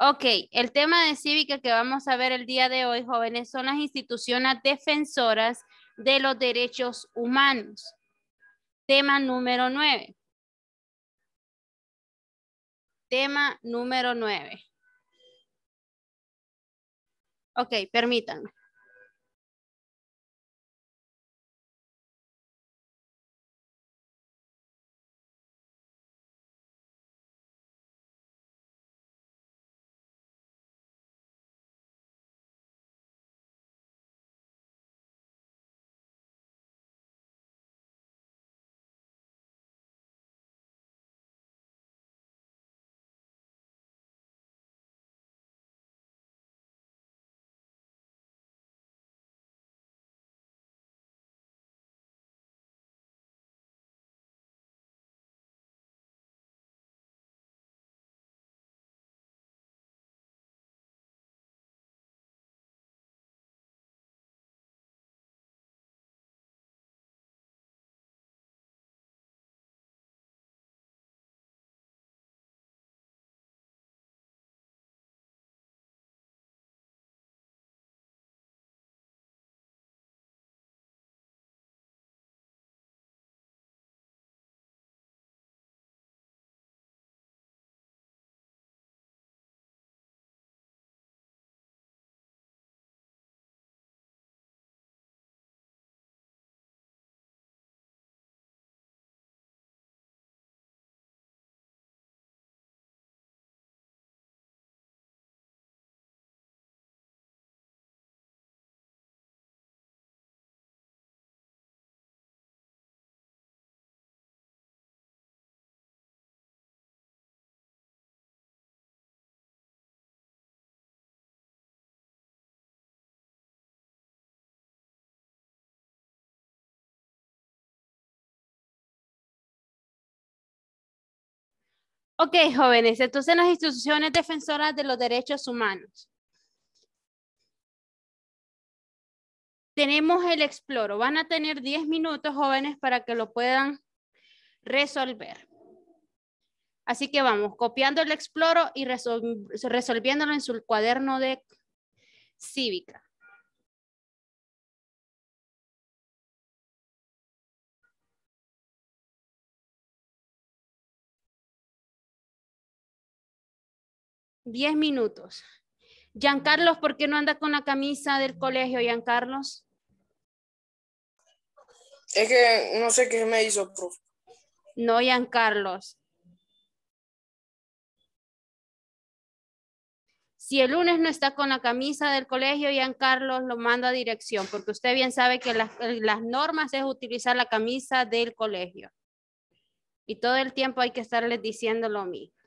Ok, el tema de cívica que vamos a ver el día de hoy, jóvenes, son las instituciones defensoras de los derechos humanos. Tema número nueve. Tema número nueve. Ok, permítanme. Ok, jóvenes, entonces las instituciones defensoras de los derechos humanos. Tenemos el exploro. Van a tener 10 minutos, jóvenes, para que lo puedan resolver. Así que vamos, copiando el exploro y resolviéndolo en su cuaderno de cívica. Diez minutos. Giancarlos, ¿por qué no anda con la camisa del colegio, Giancarlos? Es que no sé qué me hizo, No, Giancarlos. Si el lunes no está con la camisa del colegio, Carlos, lo manda a dirección, porque usted bien sabe que las, normas es utilizar la camisa del colegio. Y todo el tiempo hay que estarles diciendo lo mismo.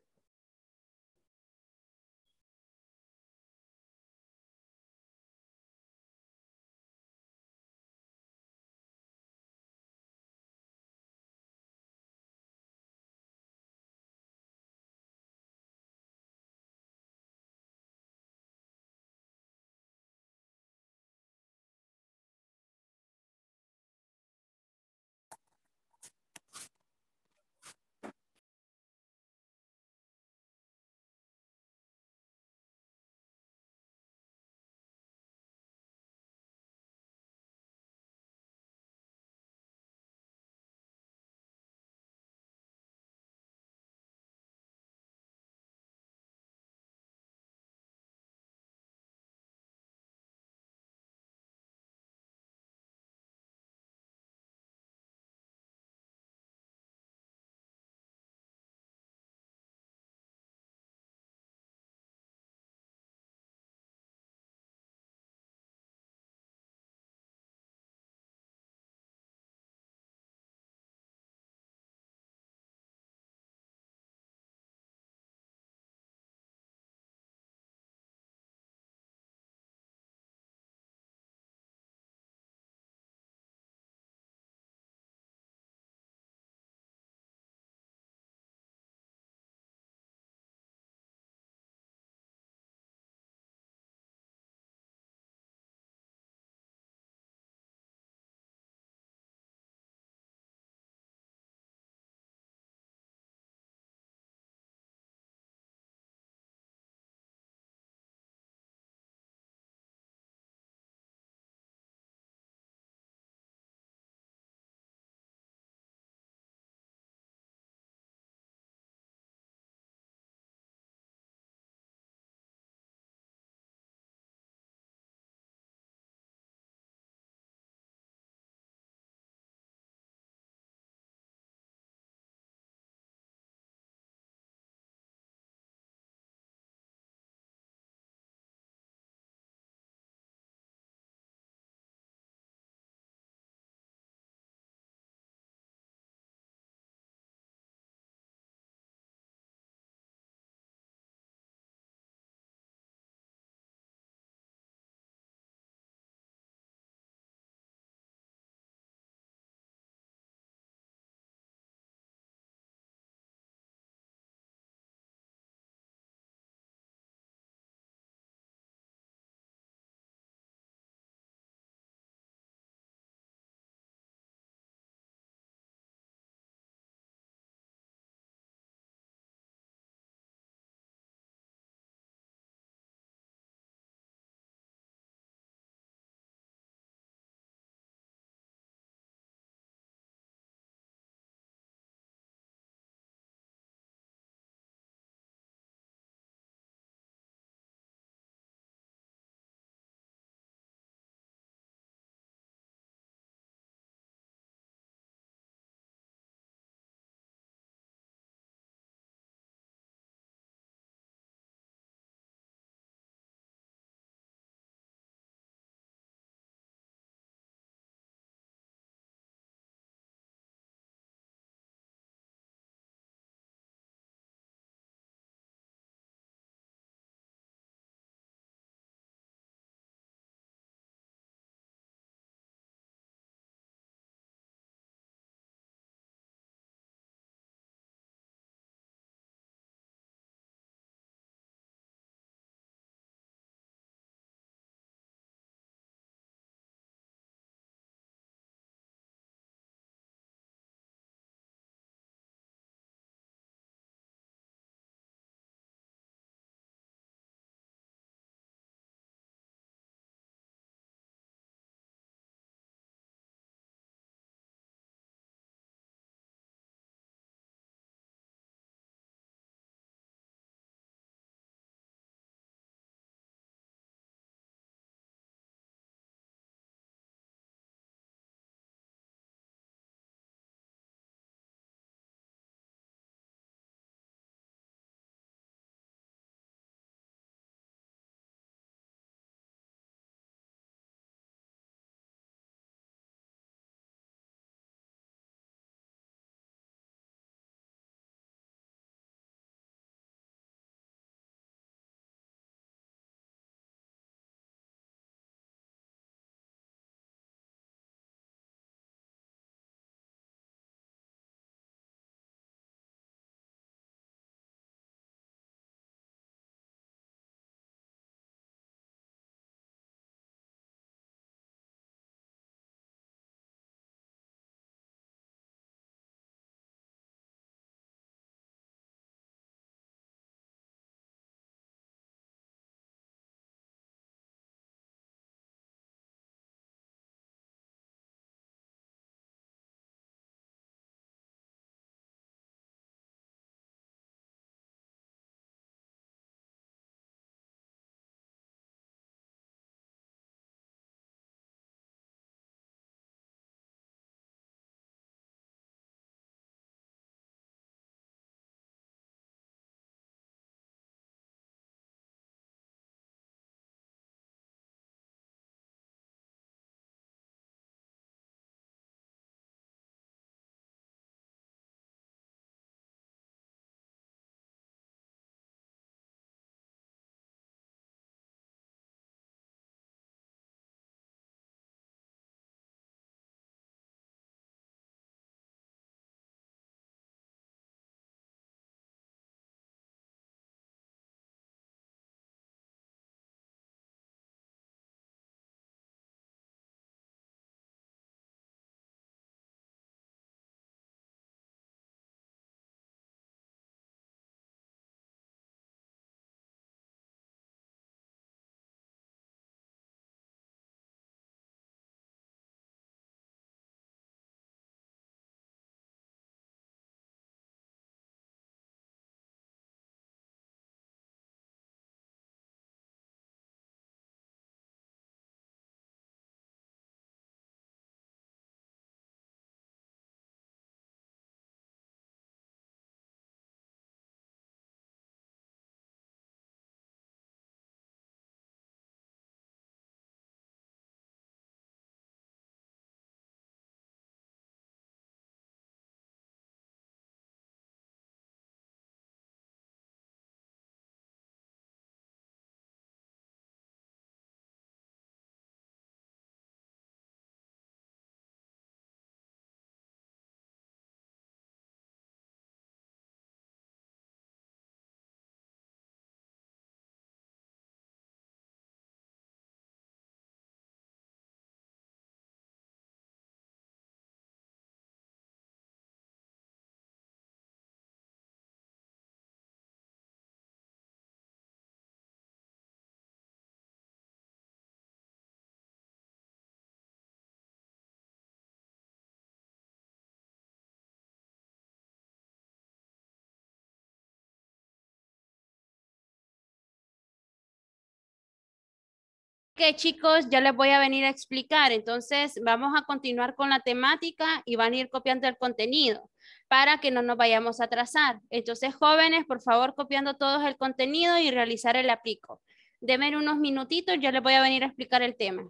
chicos ya les voy a venir a explicar. Entonces vamos a continuar con la temática y van a ir copiando el contenido para que no nos vayamos a atrasar. Entonces jóvenes, por favor copiando todos el contenido y realizar el aplico. Deme unos minutitos, ya les voy a venir a explicar el tema.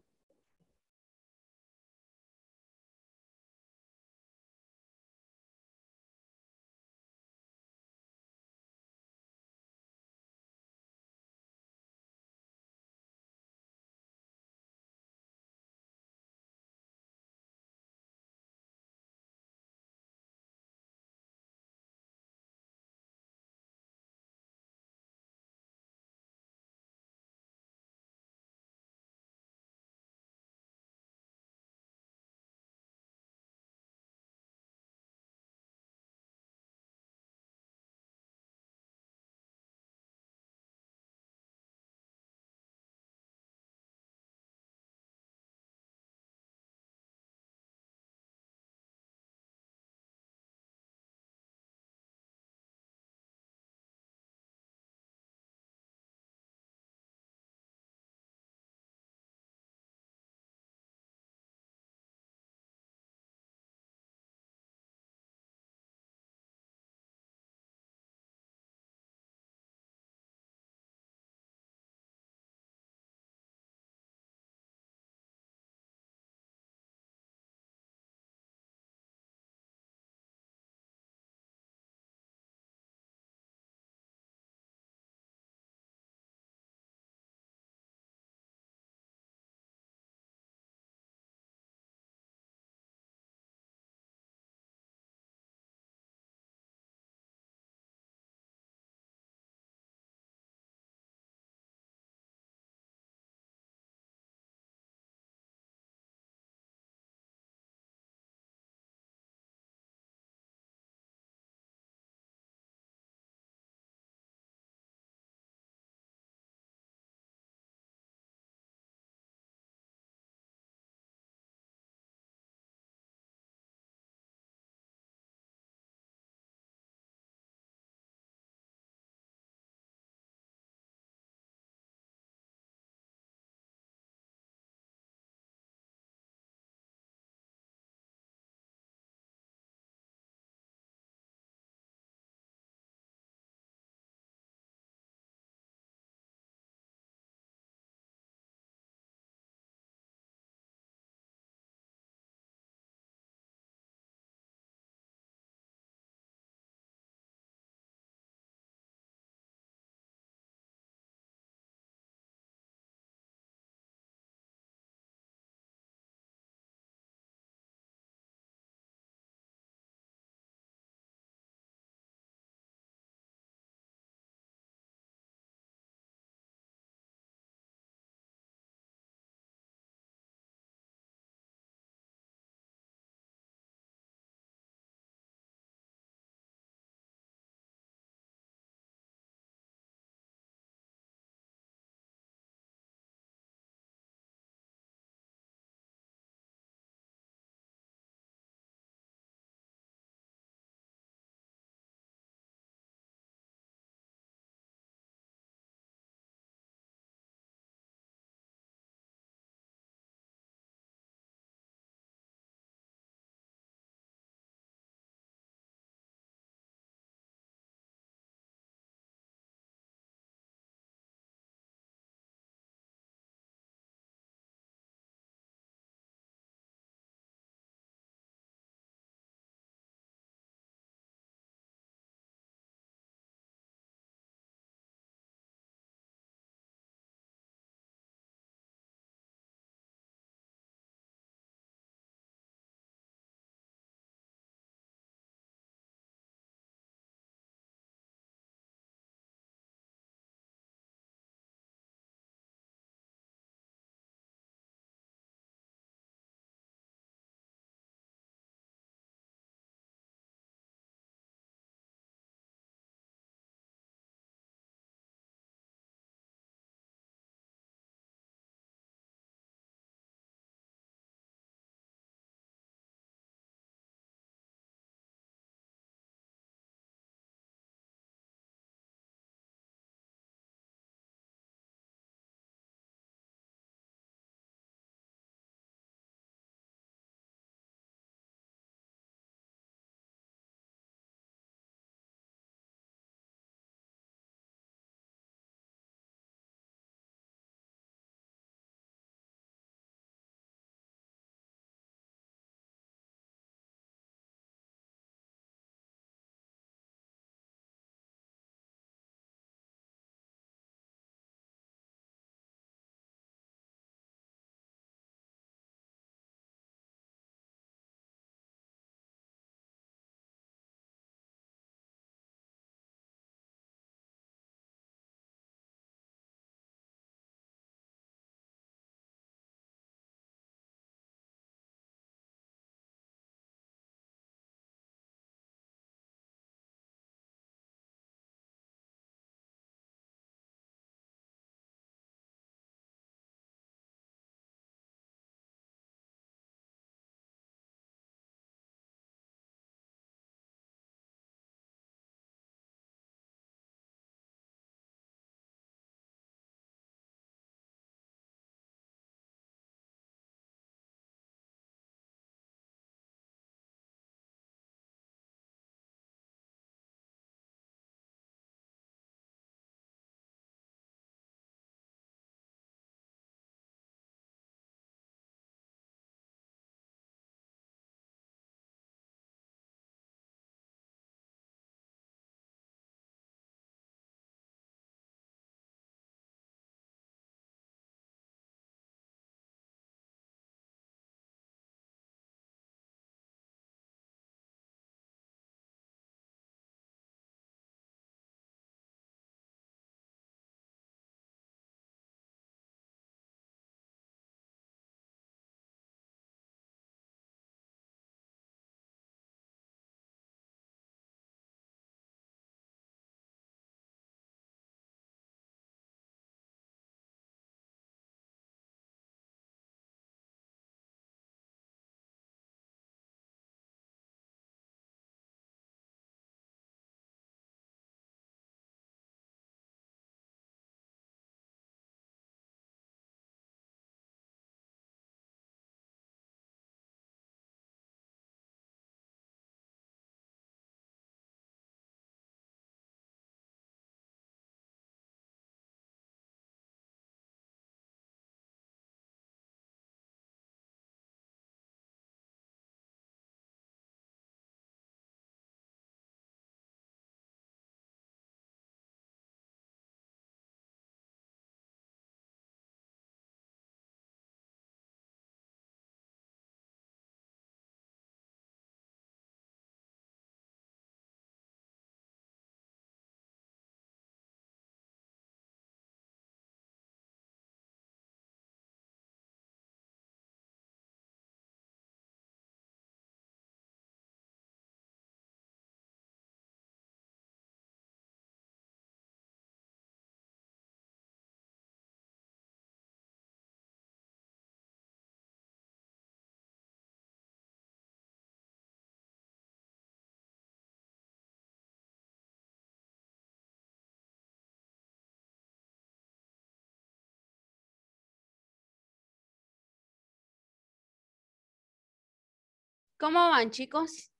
¿Cómo van, chicos?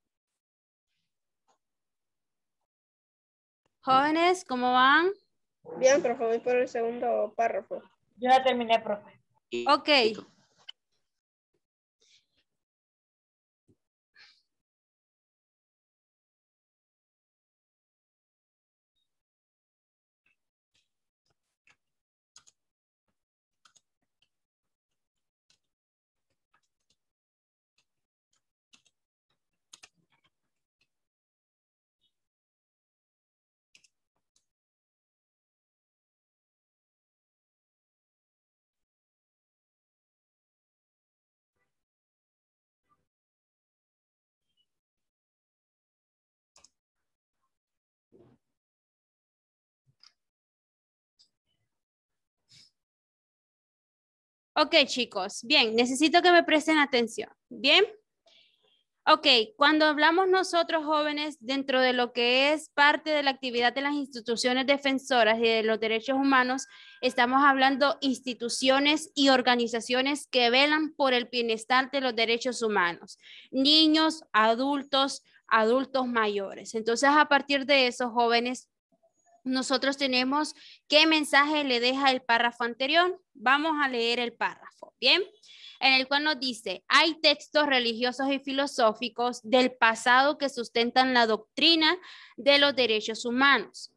Jóvenes, ¿cómo van? Bien, profe, voy por el segundo párrafo. Yo ya terminé, profe. Ok, Ok, chicos, bien, necesito que me presten atención, ¿bien? Ok, cuando hablamos nosotros jóvenes dentro de lo que es parte de la actividad de las instituciones defensoras y de los derechos humanos, estamos hablando instituciones y organizaciones que velan por el bienestar de los derechos humanos, niños, adultos, adultos mayores. Entonces, a partir de eso, jóvenes, nosotros tenemos qué mensaje le deja el párrafo anterior. Vamos a leer el párrafo, ¿bien? En el cual nos dice, hay textos religiosos y filosóficos del pasado que sustentan la doctrina de los derechos humanos.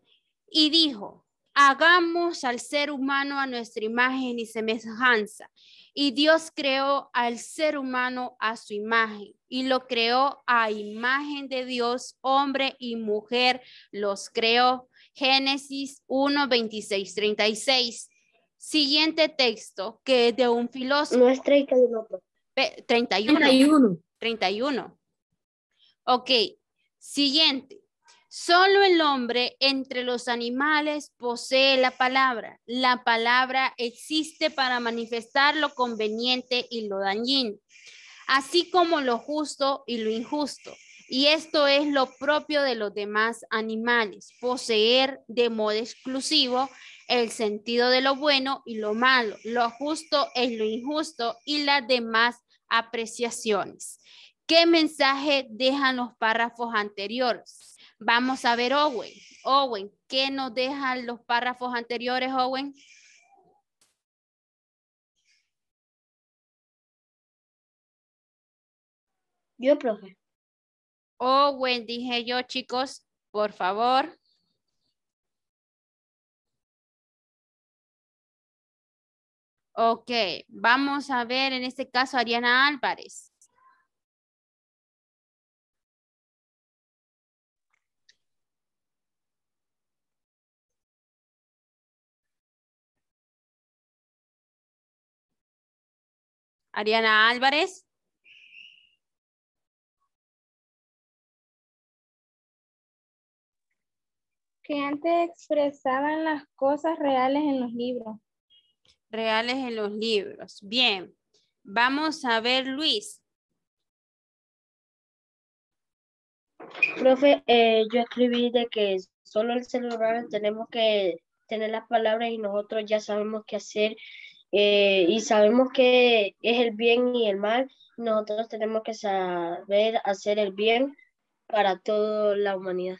Y dijo, hagamos al ser humano a nuestra imagen y semejanza. Y Dios creó al ser humano a su imagen y lo creó a imagen de Dios, hombre y mujer los creó. Génesis 1, 26, 36. Siguiente texto, que es de un filósofo. No es 31. 31. 31. Ok, siguiente. Solo el hombre entre los animales posee la palabra. La palabra existe para manifestar lo conveniente y lo dañino, así como lo justo y lo injusto. Y esto es lo propio de los demás animales, poseer de modo exclusivo el sentido de lo bueno y lo malo, lo justo es lo injusto y las demás apreciaciones. ¿Qué mensaje dejan los párrafos anteriores? Vamos a ver, Owen. Owen, ¿qué nos dejan los párrafos anteriores, Owen? Yo, profe. Owen, oh, dije yo, chicos, por favor. Ok, vamos a ver en este caso Ariana Álvarez. Ariana Álvarez. que antes expresaban las cosas reales en los libros. Reales en los libros. Bien, vamos a ver Luis. Profe, eh, yo escribí de que solo el celular tenemos que tener las palabras y nosotros ya sabemos qué hacer eh, y sabemos qué es el bien y el mal. Nosotros tenemos que saber hacer el bien para toda la humanidad.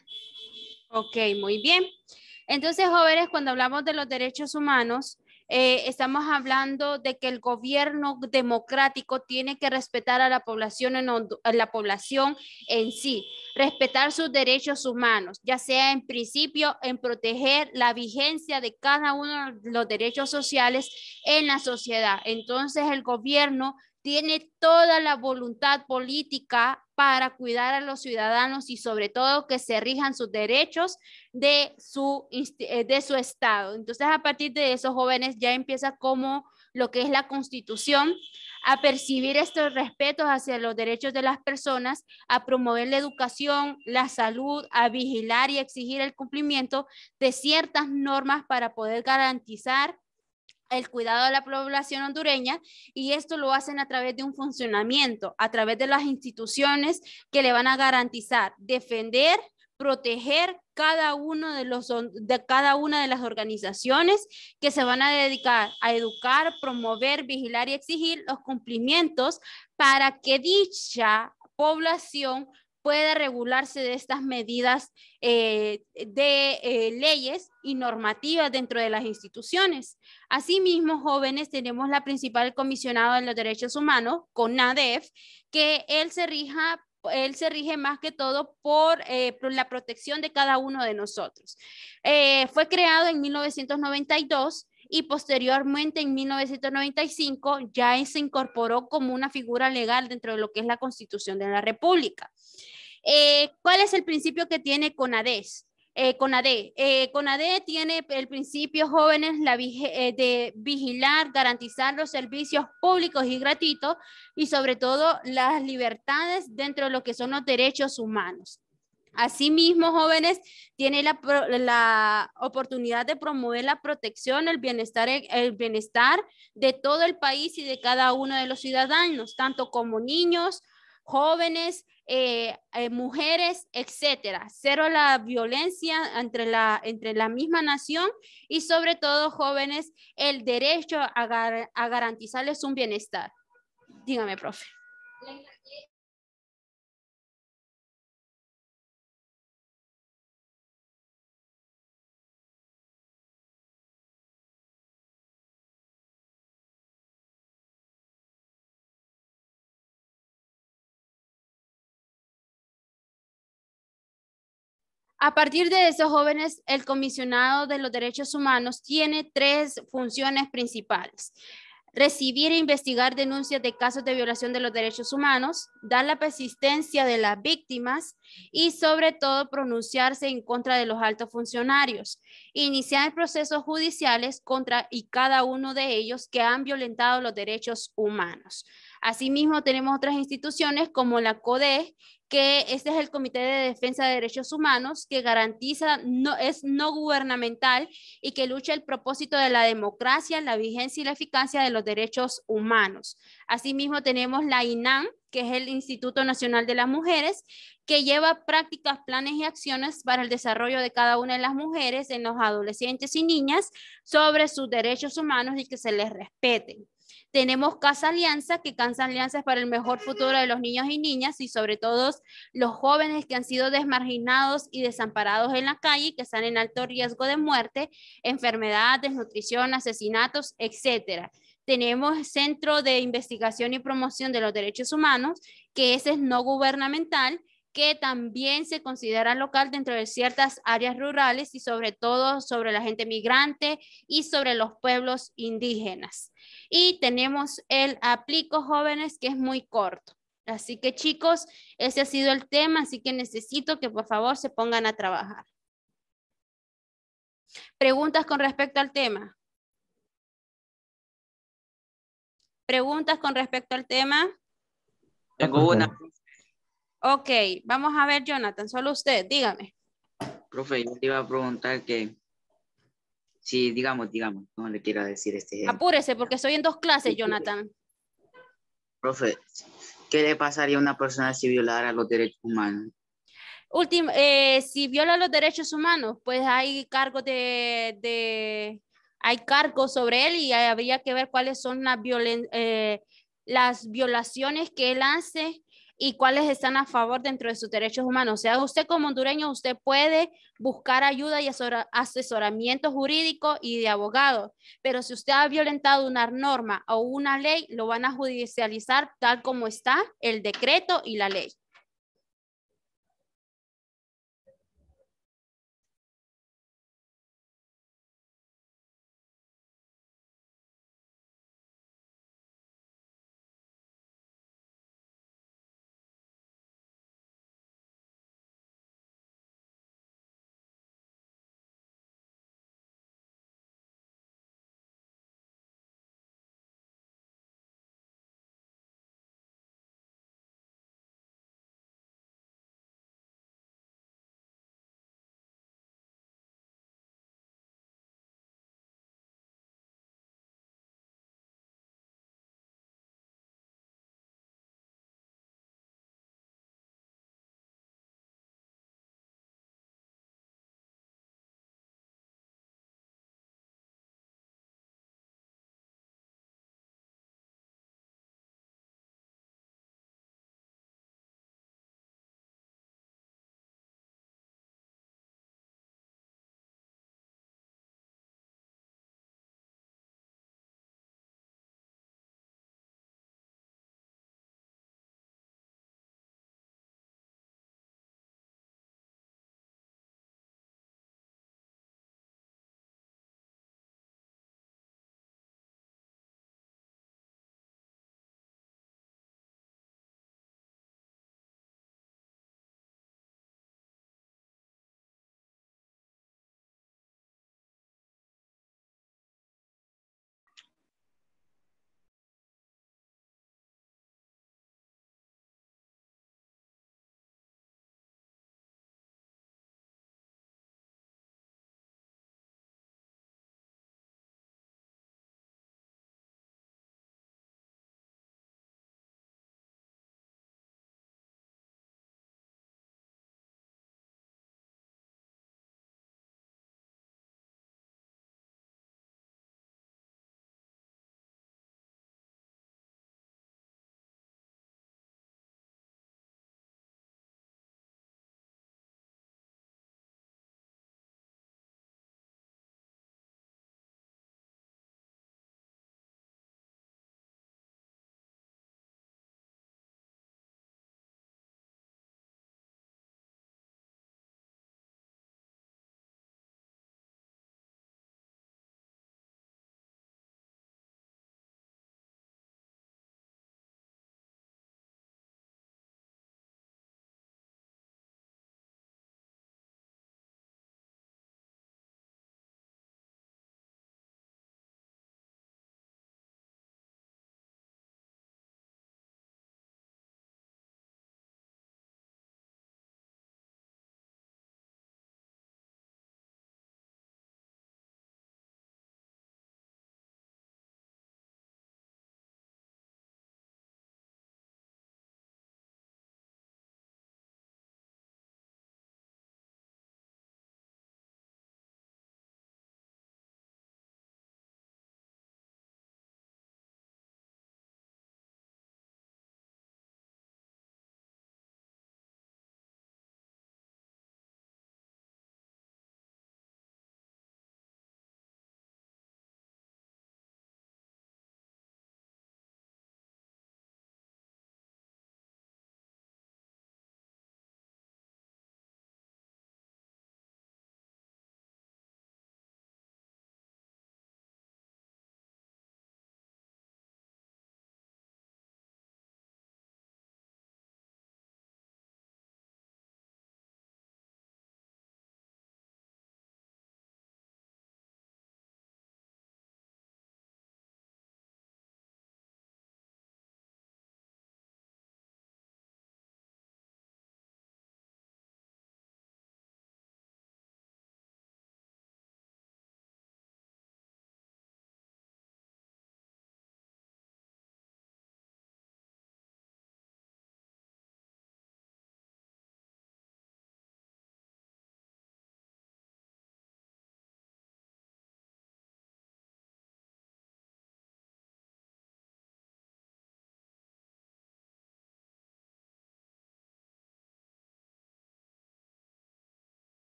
Ok, muy bien. Entonces, jóvenes, cuando hablamos de los derechos humanos, eh, estamos hablando de que el gobierno democrático tiene que respetar a la población en, la población en sí, respetar sus derechos humanos, ya sea en principio en proteger la vigencia de cada uno de los derechos sociales en la sociedad. Entonces el gobierno tiene toda la voluntad política para cuidar a los ciudadanos y sobre todo que se rijan sus derechos de su, eh, de su Estado. Entonces, a partir de esos jóvenes ya empieza como lo que es la constitución, a percibir estos respetos hacia los derechos de las personas, a promover la educación, la salud, a vigilar y exigir el cumplimiento de ciertas normas para poder garantizar el cuidado de la población hondureña y esto lo hacen a través de un funcionamiento, a través de las instituciones que le van a garantizar defender, proteger cada uno de los de cada una de las organizaciones que se van a dedicar a educar, promover, vigilar y exigir los cumplimientos para que dicha población puede regularse de estas medidas eh, de eh, leyes y normativas dentro de las instituciones. Asimismo, jóvenes, tenemos la principal comisionada de los derechos humanos, CONADEF, que él se rija él se rige más que todo por, eh, la protección de cada uno de nosotros. fue creado en 1992 y posteriormente en 1995 ya se incorporó como una figura legal dentro de lo que es la Constitución de la República. Eh, ¿Cuál es el principio que tiene CONADES? Eh, CONADE. Eh, CONADE tiene el principio jóvenes la eh, de vigilar, garantizar los servicios públicos y gratuitos y sobre todo las libertades dentro de lo que son los derechos humanos. Asimismo, jóvenes, tiene la, oportunidad de promover la protección, el bienestar, el bienestar de todo el país y de cada uno de los ciudadanos, tanto como niños, jóvenes, eh, eh, mujeres, etcétera. Cero la violencia entre la, entre la misma nación y sobre todo jóvenes el derecho a, a garantizarles un bienestar. Dígame, profe. A partir de esos jóvenes, el comisionado de los derechos humanos tiene tres funciones principales. Recibir e investigar denuncias de casos de violación de los derechos humanos, dar la persistencia de las víctimas y sobre todo pronunciarse en contra de los altos funcionarios. Iniciar procesos judiciales contra y cada uno de ellos que han violentado los derechos humanos. Asimismo, tenemos otras instituciones como la CODE, que este es el Comité de Defensa de Derechos Humanos que garantiza, no, es no gubernamental y que lucha el propósito de la democracia, la vigencia y la eficacia de los derechos humanos. Asimismo, tenemos la INAM, que es el Instituto Nacional de las Mujeres, que lleva prácticas, planes y acciones para el desarrollo de cada una de las mujeres, en los adolescentes y niñas, sobre sus derechos humanos y que se les respeten. Tenemos Casa Alianza, que Casa Alianza es para el mejor futuro de los niños y niñas y sobre todo los jóvenes que han sido desmarginados y desamparados en la calle, que están en alto riesgo de muerte, enfermedad, desnutrición, asesinatos, etcétera tenemos Centro de Investigación y Promoción de los Derechos Humanos, que ese es no gubernamental que también se considera local dentro de ciertas áreas rurales y sobre todo sobre la gente migrante y sobre los pueblos indígenas. Y tenemos el aplico jóvenes que es muy corto. Así que chicos, ese ha sido el tema, así que necesito que por favor se pongan a trabajar. Preguntas con respecto al tema. Preguntas con respecto al tema. Tengo una. Ok, vamos a ver, Jonathan, solo usted, dígame. Profe, yo te iba a preguntar que, si digamos, digamos, no le quiero decir este. Ejemplo. Apúrese, porque estoy en dos clases, Jonathan. Profe, ¿qué le pasaría a una persona si violara los derechos humanos? Último, eh, si viola los derechos humanos, pues hay cargos de, hay cargos sobre él y habría que ver cuáles son las, eh, las violaciones que él hace y cuáles están a favor dentro de sus derechos humanos. O sea, usted como hondureño, usted puede buscar ayuda y asesoramiento jurídico y de abogado, pero si usted ha violentado una norma o una ley, lo van a judicializar tal como está el decreto y la ley.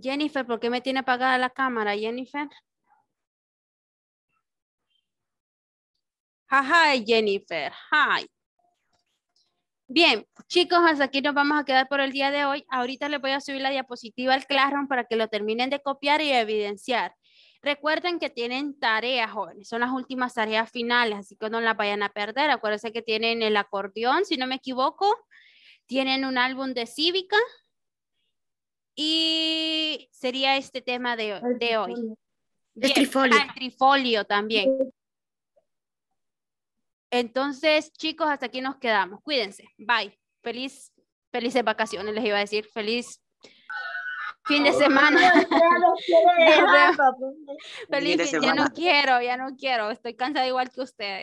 Jennifer, ¿por qué me tiene apagada la cámara, Jennifer? Hi, Jennifer. Hi. Bien, chicos, hasta aquí nos vamos a quedar por el día de hoy. Ahorita les voy a subir la diapositiva al Classroom para que lo terminen de copiar y evidenciar. Recuerden que tienen tareas, jóvenes. Son las últimas tareas finales, así que no las vayan a perder. Acuérdense que tienen el acordeón, si no me equivoco. Tienen un álbum de cívica, y sería este tema de, de hoy. Ah, el trifolio. trifolio también. Entonces, chicos, hasta aquí nos quedamos. Cuídense. Bye. Feliz, felices vacaciones, les iba a decir. Feliz fin de semana. Feliz, ya no quiero, ya no quiero. Estoy cansada igual que ustedes.